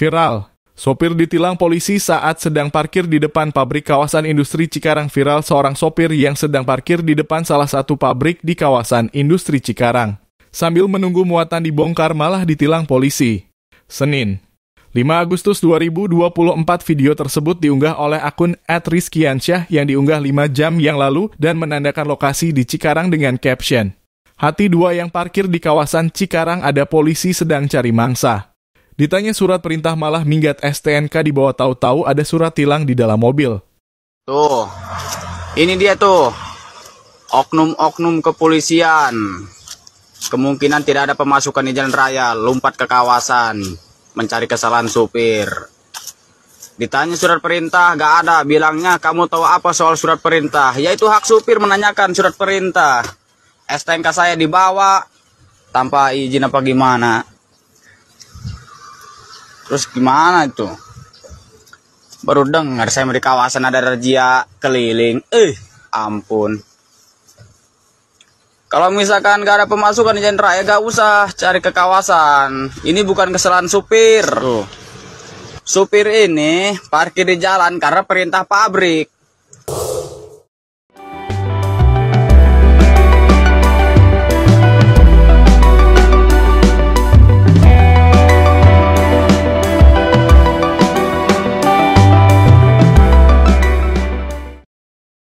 Viral. Sopir ditilang polisi saat sedang parkir di depan pabrik kawasan industri Cikarang viral seorang sopir yang sedang parkir di depan salah satu pabrik di kawasan industri Cikarang. Sambil menunggu muatan dibongkar malah ditilang polisi. Senin, 5 Agustus 2024 video tersebut diunggah oleh akun @rizkiansyah yang diunggah 5 jam yang lalu dan menandakan lokasi di Cikarang dengan caption. Hati dua yang parkir di kawasan Cikarang ada polisi sedang cari mangsa. Ditanya surat perintah malah minggat STNK di bawah tahu-tahu ada surat tilang di dalam mobil. Tuh, ini dia tuh. Oknum-oknum kepolisian. Kemungkinan tidak ada pemasukan di jalan raya, lompat ke kawasan, mencari kesalahan supir. Ditanya surat perintah, gak ada. Bilangnya kamu tahu apa soal surat perintah? Yaitu hak supir menanyakan surat perintah. STNK saya dibawa tanpa izin apa gimana terus gimana itu baru dengar saya di kawasan ada razia keliling eh ampun kalau misalkan gak ada pemasukan di jalan ya gak usah cari ke kawasan ini bukan kesalahan supir Tuh. supir ini parkir di jalan karena perintah pabrik